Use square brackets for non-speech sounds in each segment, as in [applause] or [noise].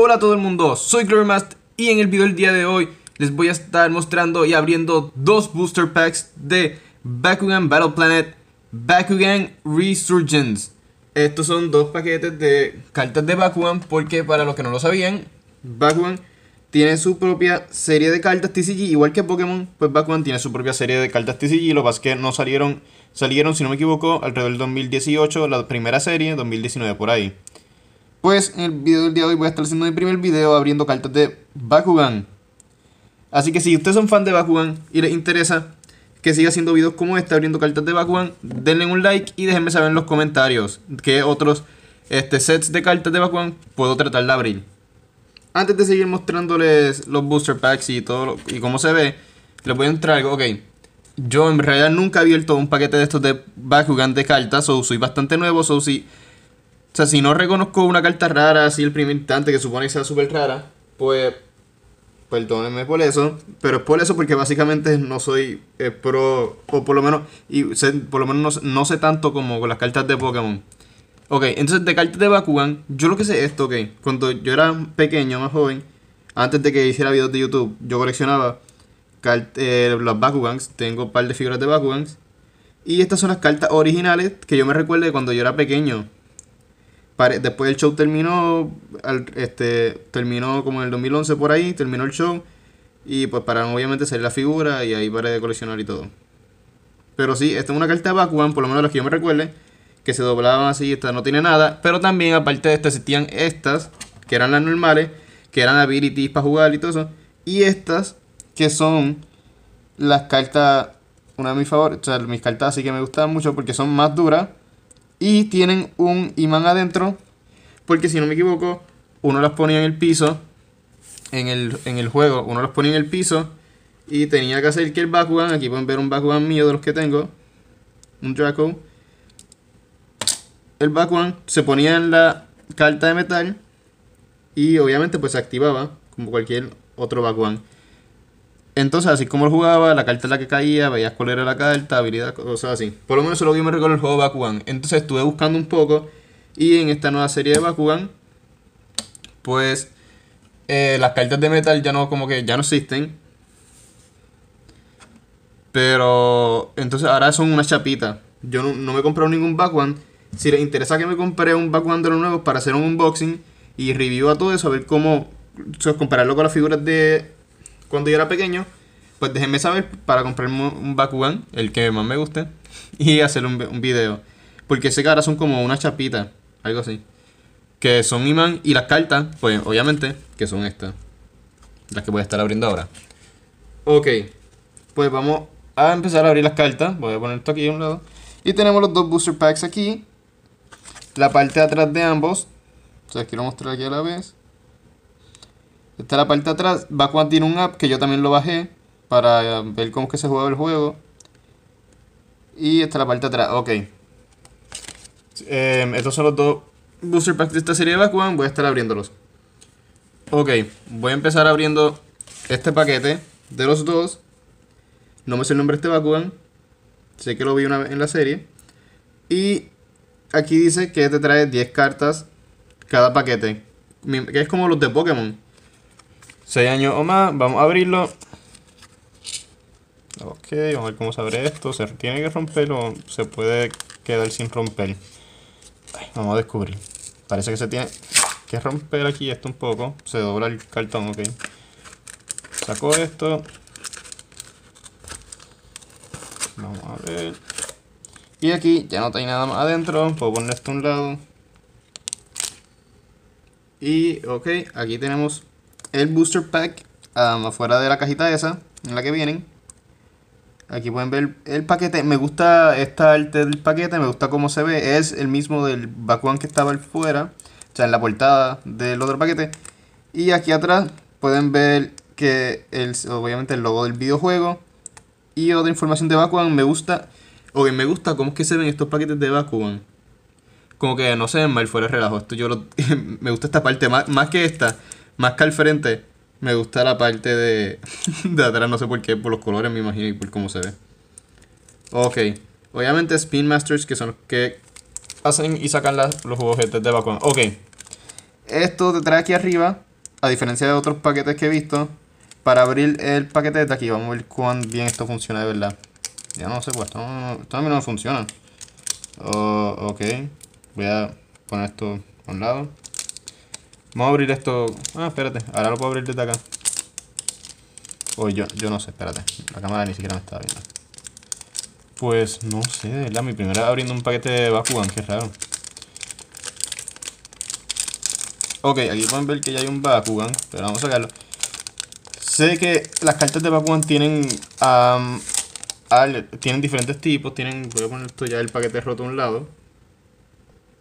Hola a todo el mundo, soy GloryMast y en el video del día de hoy les voy a estar mostrando y abriendo dos booster packs de Bakugan Battle Planet, Bakugan Resurgence. Estos son dos paquetes de cartas de Bakugan porque para los que no lo sabían, Bakugan tiene su propia serie de cartas TCG, igual que Pokémon, pues Bakugan tiene su propia serie de cartas TCG, lo que pasa que no salieron, salieron si no me equivoco alrededor del 2018, la primera serie, 2019 por ahí. Pues en el video del día de hoy voy a estar haciendo mi primer video abriendo cartas de Bakugan. Así que si ustedes son fan de Bakugan y les interesa que siga haciendo videos como este abriendo cartas de Bakugan, denle un like y déjenme saber en los comentarios qué otros este, sets de cartas de Bakugan puedo tratar de abrir. Antes de seguir mostrándoles los booster packs y todo y cómo se ve, les voy a entrar algo. Ok, yo en realidad nunca he abierto un paquete de estos de Bakugan de cartas, o soy bastante nuevo, o o sea, si no reconozco una carta rara, así el primer instante que supone que sea súper rara, pues perdónenme por eso, pero es por eso porque básicamente no soy pro, o por lo menos, y por lo menos no, sé tanto como con las cartas de Pokémon. Ok, entonces de cartas de Bakugan, yo lo que sé es esto, ok, cuando yo era pequeño, más joven, antes de que hiciera videos de YouTube, yo coleccionaba eh, las Bakugans, tengo un par de figuras de Bakugans, y estas son las cartas originales que yo me recuerdo de cuando yo era pequeño, después el show terminó, este, terminó como en el 2011 por ahí, terminó el show y pues para obviamente salir la figura y ahí para de coleccionar y todo. Pero sí, esta es una carta de Bakugan, por lo menos las que yo me recuerde, que se doblaban así, esta no tiene nada, pero también aparte de esta existían estas, que eran las normales, que eran abilities para jugar y todo eso, y estas que son las cartas, una de mis favoritas, o sea, mis cartas así que me gustaban mucho porque son más duras y tienen un imán adentro, porque si no me equivoco, uno las ponía en el piso, en el, juego, uno las ponía en el piso y tenía que hacer que el Bakugan, aquí pueden ver un Bakugan mío de los que tengo, un Draco, el Bakugan se ponía en la carta de metal y obviamente pues se activaba como cualquier otro Bakugan. Entonces, así como lo jugaba, la carta es la que caía, veías cuál era la carta, habilidad, cosas así. Por lo menos eso lo que yo me recuerdo el juego de Bakugan. Entonces estuve buscando un poco y en esta nueva serie de Bakugan, pues eh, las cartas de metal ya no como que ya no existen. Pero entonces ahora son una chapita. Yo no, me he comprado ningún Bakugan. Si les interesa que me compre un Bakugan de los nuevos para hacer un unboxing y review a todo eso, a ver cómo compararlo con las figuras de cuando yo era pequeño, pues déjenme saber para comprarme un Bakugan, el que más me guste, [laughs] y hacer un, video. Porque ese cara son como una chapita, algo así. Que son imán y las cartas, pues obviamente, que son estas. Las que voy a estar abriendo ahora. Ok, pues vamos a empezar a abrir las cartas. Voy a poner esto aquí a un lado. Y tenemos los dos booster packs aquí. La parte de atrás de ambos. O sea, quiero mostrar aquí a la vez. Está la parte de atrás. Bakugan tiene un app que yo también lo bajé para eh, ver cómo es que se juega el juego. Y está la parte de atrás. Ok. Em, estos son los dos booster packs de esta serie de Bakugan, Voy a estar abriéndolos. Ok, voy a empezar abriendo este paquete de los dos. No me sé el nombre de este Bakugan. Sé que lo vi una vez en la serie. Y aquí dice que te trae 10 cartas cada paquete. Que es como los de Pokémon. 6 años o más, vamos a abrirlo. Ok, vamos a ver cómo se abre esto. ¿Se tiene que romper o se puede quedar sin romper? vamos a descubrir. Parece que se tiene que romper aquí esto un poco. Se dobla el cartón, ok. Saco esto. Vamos a ver. Y aquí ya no hay nada más adentro. Puedo poner esto a un lado. Y ok, aquí tenemos el booster pack um, afuera de la cajita esa, en la que vienen. Aquí pueden ver el paquete. Me gusta esta arte del paquete, me gusta cómo se ve. Es el mismo del Bakugan que estaba fuera, o sea, en la portada del otro paquete. Y aquí atrás pueden ver que el, obviamente el logo del videojuego y otra información de Bakugan me gusta. O bien me gusta cómo es que se ven estos paquetes de Bakugan. Como que no se ven mal fuera de relajo. Esto yo [laughs] me gusta esta parte más, más que esta. Más que al frente, me gusta la parte de, [laughs] de atrás, no sé por qué, por los colores me imagino y por cómo se ve. Ok, obviamente Spin Masters, que son los que hacen y sacan las, los juguetes de vacuna. Ok, esto te trae aquí arriba, a diferencia de otros paquetes que he visto. Para abrir el paquete de aquí, vamos a ver cuán bien esto funciona de verdad. Ya no sé, pues esto, no, no funciona. Oh, ok, voy a poner esto a un lado. Vamos a abrir esto. Ah, espérate. Ahora lo puedo abrir desde acá. Oye, yo, yo no sé, espérate. La cámara ni siquiera me estaba viendo. Pues no sé, de verdad. Mi primera abriendo un paquete de Bakugan, qué raro. Ok, aquí pueden ver que ya hay un Bakugan. Pero vamos a sacarlo. Sé que las cartas de Bakugan tienen. tienen diferentes tipos. Tienen. Voy a poner esto ya el paquete roto a un lado.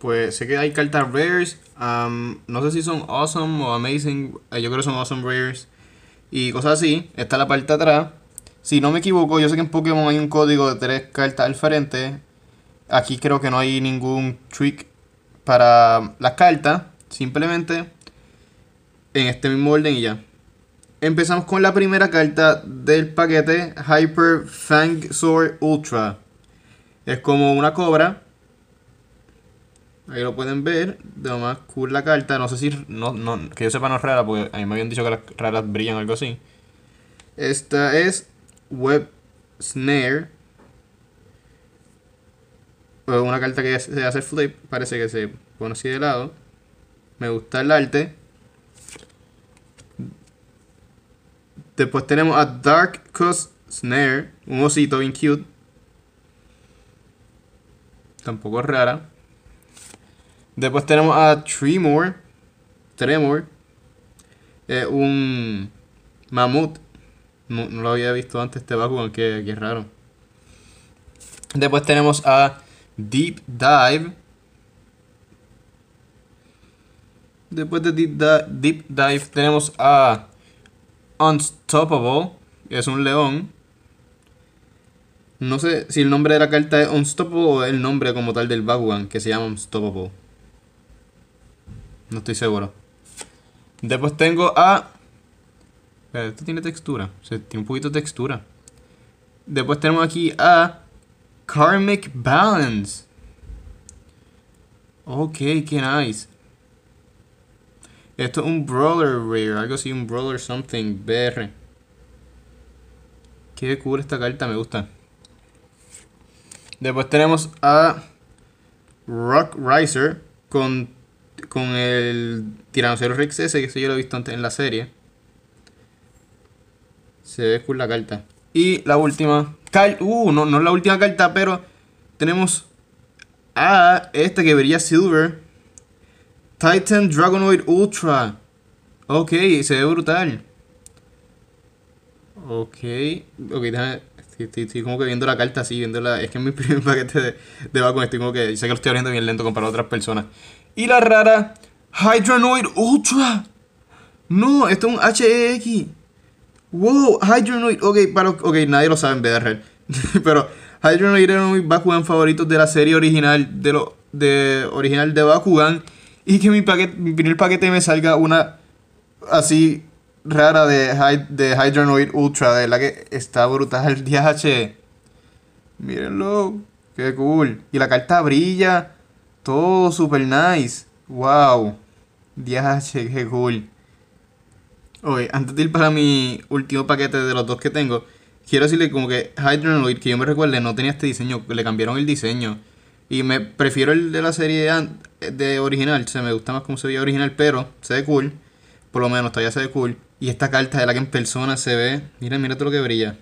Pues sé que hay cartas rares. Um, no sé si son awesome o amazing. Eh, yo creo que son awesome rares. Y cosas así. Está la parte de atrás. Si no me equivoco, yo sé que en Pokémon hay un código de tres cartas al frente. Aquí creo que no hay ningún trick para las cartas. Simplemente en este mismo orden y ya. Empezamos con la primera carta del paquete Hyper Fang Sword Ultra. Es como una cobra Ahí lo pueden ver. De lo más cool la carta. No sé si. que yo sepa, no es rara, porque a mí me habían dicho que las raras brillan o algo así. Esta es Web Snare. Una carta que se hace flip. Parece que se pone así de lado. Me gusta el arte. Después tenemos a Dark Cos Snare. Un osito bien cute. Tampoco es rara. Después tenemos a Tremor. Tremor. Eh, un mamut. No, lo había visto antes este Bakugan, que, que raro. Después tenemos a Deep Dive. Después de Deep Dive, tenemos a Unstoppable, es un león. No sé si el nombre de la carta es Unstoppable o el nombre como tal del Bakugan, que se llama Unstoppable. No estoy seguro. Después tengo a... Esto tiene textura. tiene un poquito de textura. Después tenemos aquí a... Karmic Balance. Ok, qué nice. Esto es un Brawler Rare, algo así, un Brawler Something BR. Qué cool esta carta, me gusta. Después tenemos a Rock Riser con con el Tiranocero Rex ese, que eso yo lo he visto antes en la serie. Se ve cool la carta. Y la última. Uh, no, no es la última carta, pero tenemos a este que vería Silver. Titan Dragonoid Ultra. Ok, se ve brutal. Ok. Ok, déjame Estoy, como que viendo la carta así, la Es que es mi [laughs] primer paquete de, de Estoy como que. Sé que lo estoy abriendo bien lento comparado a otras personas. Y la rara. Hydranoid Ultra. No, esto es un HEX. Wow, Hydronoid. Ok, para, ok, nadie lo sabe en BDR. [laughs] Pero Hydronoid era uno de mis Bakugan favoritos de la serie original de, lo, de, original de Bakugan. Y que mi, paquete, mi primer paquete me salga una así rara de, de Hydronoid Ultra, de la que está brutal, 10H [laughs] Mírenlo, qué cool. Y la carta brilla, todo super nice. Wow, DH, qué cool. Oye, antes de ir para mi último paquete de los dos que tengo, quiero decirle como que Hydronoid, que yo me recuerde, no tenía este diseño, le cambiaron el diseño. Y me prefiero el de la serie eh, de original, se me gusta más como se veía original, pero se ve cool. Por lo menos todavía se ve cool. Y esta carta de la que en persona se ve. Mira, mira todo lo que brilla.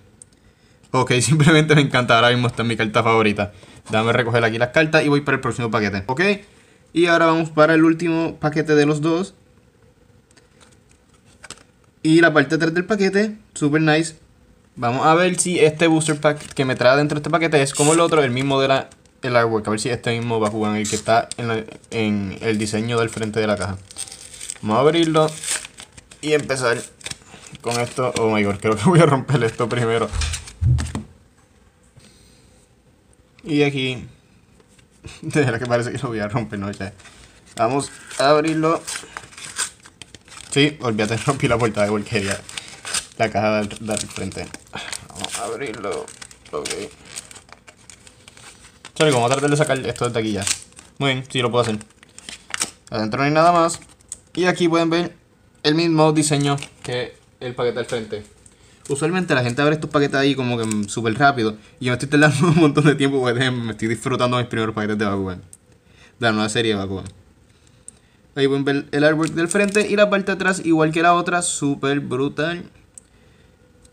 Ok, [laughs] simplemente me encanta. Ahora mismo está mi carta favorita. Dame recoger aquí las cartas y voy para el próximo paquete. Ok. Y ahora vamos para el último paquete de los dos. Y la parte 3 del paquete. Super nice. Vamos a ver si este booster pack que me trae dentro de este paquete es como el otro, el mismo de la el A ver si este mismo va a jugar en el que está en, en el diseño del frente de la caja. Vamos a abrirlo y empezar con esto. Oh my god, creo que [laughs] voy a romper esto primero. Y aquí, [laughs] de lo que parece que lo voy a romper, no ya. Vamos a abrirlo. Sí, olvídate, [laughs] rompí la puerta de porquería. La caja del, del frente. Vamos a abrirlo. Ok. Sorry, vamos a tratar de sacar esto de aquí ya. Muy bien, sí lo puedo hacer. Adentro no hay nada más. Y aquí pueden ver el mismo diseño que el paquete al frente. Usualmente la gente abre estos paquetes ahí como que súper rápido. Y yo me estoy tardando [laughs] un montón de tiempo porque me estoy disfrutando mis primeros paquetes de Bakugan. De la nueva serie de Bakugan. Ahí pueden ver el artwork del frente y la parte de atrás igual que la otra. Súper brutal.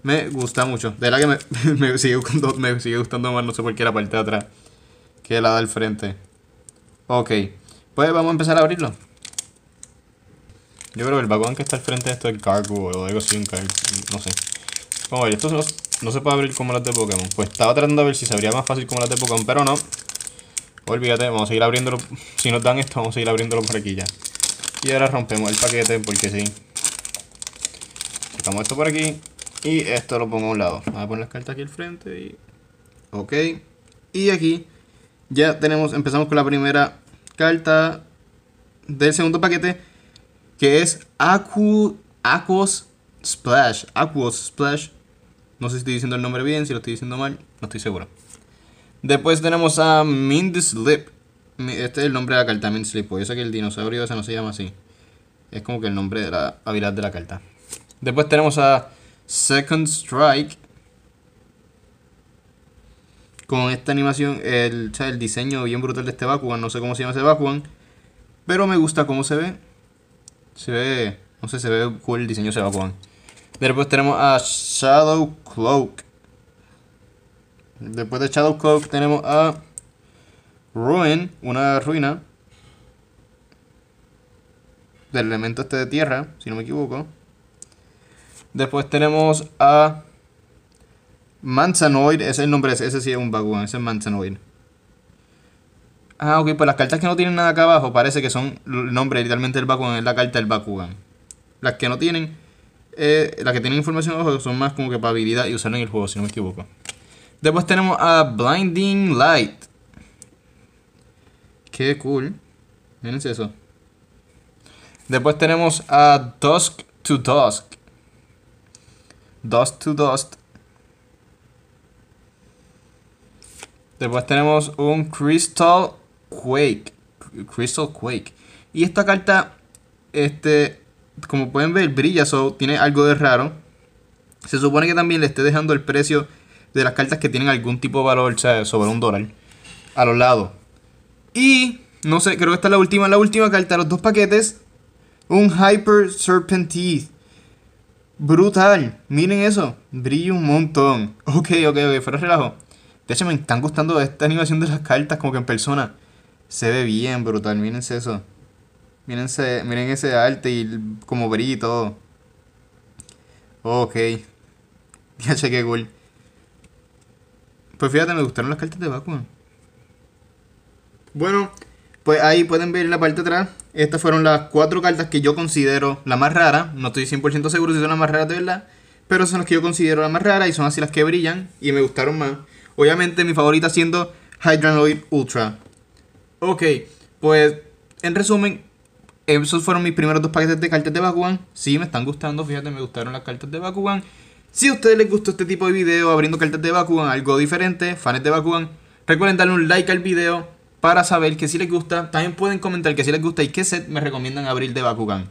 Me gusta mucho. De la que me, [laughs] me, sigue gustando, me sigue gustando más, no sé por qué la parte de atrás. Que la del frente. Ok. Pues vamos a empezar a abrirlo. Yo creo que el vagón que está al frente de esto es Cargo, o algo así, un no sé. Vamos a ver, esto no, se puede abrir como las de Pokémon. Pues estaba tratando de ver si se abría más fácil como las de Pokémon, pero no. Olvídate, vamos a seguir abriéndolo. [laughs] Si nos dan esto, vamos a seguir abriéndolo por aquí ya. Y ahora rompemos el paquete porque sí. Sacamos esto por aquí. Y esto lo pongo a un lado. Vamos a poner las cartas aquí al frente y... Ok. Y aquí ya tenemos, empezamos con la primera carta del segundo paquete que es acu Aquos Splash. Aquos Splash. No sé si estoy diciendo el nombre bien, si lo estoy diciendo mal, no estoy seguro. Después tenemos a Mind Slip. Este es el nombre de la carta, Mind Slip. Yo eso que el dinosaurio ese no se llama así. Es como que el nombre de la habilidad de la carta. Después tenemos a Second Strike. Con esta animación, el, el diseño bien brutal de este Bakugan. No sé cómo se llama ese Bakugan. Pero me gusta cómo se ve. Se ve, no sé, se ve cool el diseño de Bakugan. Después tenemos a Shadow Cloak. Después de Shadow Cloak tenemos a Ruin, una ruina. Del elemento este de tierra, si no me equivoco. Después tenemos a Manzanoid, ese es el nombre, ese sí es un Bakugan, ese es Manzanoid. Ah, ok, pues las cartas que no tienen nada acá abajo parece que son el nombre literalmente del Bakugan, es la carta del Bakugan. Las que no tienen, eh, las que tienen información abajo son más como que para habilidad y usar en el juego, si no me equivoco. Después tenemos a Blinding Light. Qué cool. Miren eso. Después tenemos a Dusk to Dusk. Dusk to Dusk Después tenemos un Crystal Quake, Crystal Quake. Y esta carta, este, como pueden ver, brilla, tiene algo de raro. Se supone que también le esté dejando el precio de las cartas que tienen algún tipo de valor, o sea, sobre un dólar, a los lados. Y, no sé, creo que esta es la última, la última carta, los dos paquetes. Un Hyper Serpentine. Brutal, miren eso, brilla un montón. Ok, ok, ok, fuera relajo. De hecho, me están gustando esta animación de las cartas como que en persona. Se ve bien brutal, mírense eso. Mírense, miren ese arte y como brilla y todo. Ok. [laughs] Ya chequé cool. Pues fíjate, me gustaron las cartas de Baku. Bueno, pues ahí pueden ver en la parte de atrás. Estas fueron las cuatro cartas que yo considero la más rara. No estoy 100% seguro si son las más raras de verdad. Pero son las que yo considero las más raras y son así las que brillan y me gustaron más. Obviamente mi favorita siendo Hydranoid Ultra. Ok, pues en resumen, esos fueron mis primeros dos paquetes de cartas de Bakugan. Si me están gustando, fíjate, me gustaron las cartas de Bakugan. Si a ustedes les gustó este tipo de video abriendo cartas de Bakugan, algo diferente, fans de Bakugan, recuerden darle un like al video para saber que si les gusta. También pueden comentar que si les gusta y qué set me recomiendan abrir de Bakugan.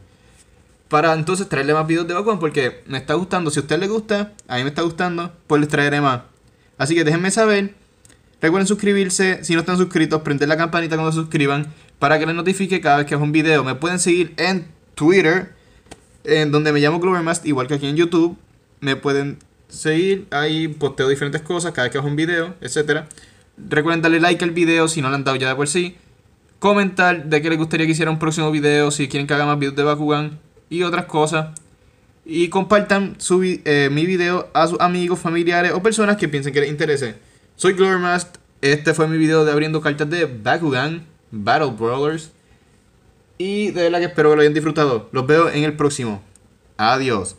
Para entonces traerle más videos de Bakugan porque me está gustando. Si a ustedes les gusta, a mí me está gustando, pues les traeré más. Así que déjenme saber. Recuerden suscribirse, si no están suscritos, prender la campanita cuando se suscriban para que les notifique cada vez que hago un video. Me pueden seguir en Twitter, en donde me llamo Glovermast, igual que aquí en YouTube. Me pueden seguir, ahí posteo diferentes cosas cada vez que hago un video, etc. Recuerden darle like al video si no lo han dado ya de por sí. Comentar de qué les gustaría que hiciera un próximo video, si quieren que haga más videos de Bakugan y otras cosas. Y compartan eh, mi video a sus amigos, familiares o personas que piensen que les interese. Soy Glormast, este fue mi video de abriendo cartas de Bakugan, Battle Brawlers. Y de verdad que espero que lo hayan disfrutado. Los veo en el próximo. Adiós.